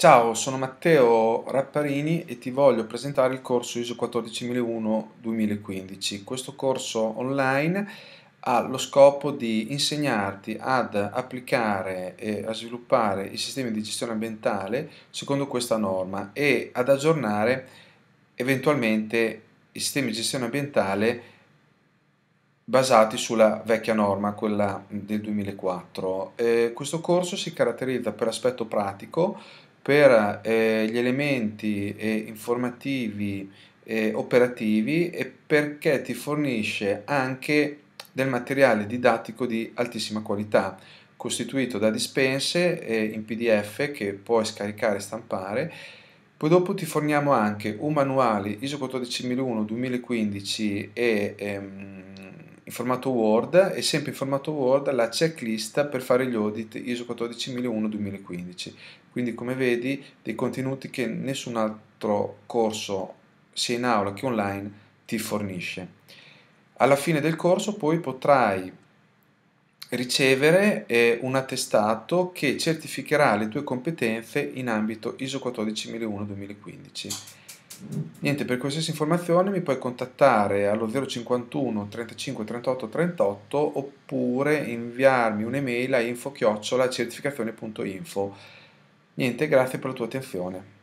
Ciao, sono Matteo Rapparini e ti voglio presentare il corso ISO 14001-2015. Questo corso online ha lo scopo di insegnarti ad applicare e a sviluppare i sistemi di gestione ambientale secondo questa norma e ad aggiornare eventualmente i sistemi di gestione ambientale basati sulla vecchia norma, quella del 2004. Eh, questo corso si caratterizza per aspetto pratico, per eh, gli elementi eh, informativi eh, operativi e perché ti fornisce anche del materiale didattico di altissima qualità costituito da dispense eh, in PDF che puoi scaricare e stampare. Poi dopo ti forniamo anche un manuale ISO 14001 2015 e ehm, in formato Word e sempre in formato Word la checklist per fare gli audit ISO 14001-2015. Quindi come vedi dei contenuti che nessun altro corso sia in aula che online ti fornisce. Alla fine del corso poi potrai ricevere eh, un attestato che certificherà le tue competenze in ambito ISO 14001-2015. Niente, per qualsiasi informazione mi puoi contattare allo 051 35 38 38 oppure inviarmi un'email a info-certificazione.info. Niente, grazie per la tua attenzione.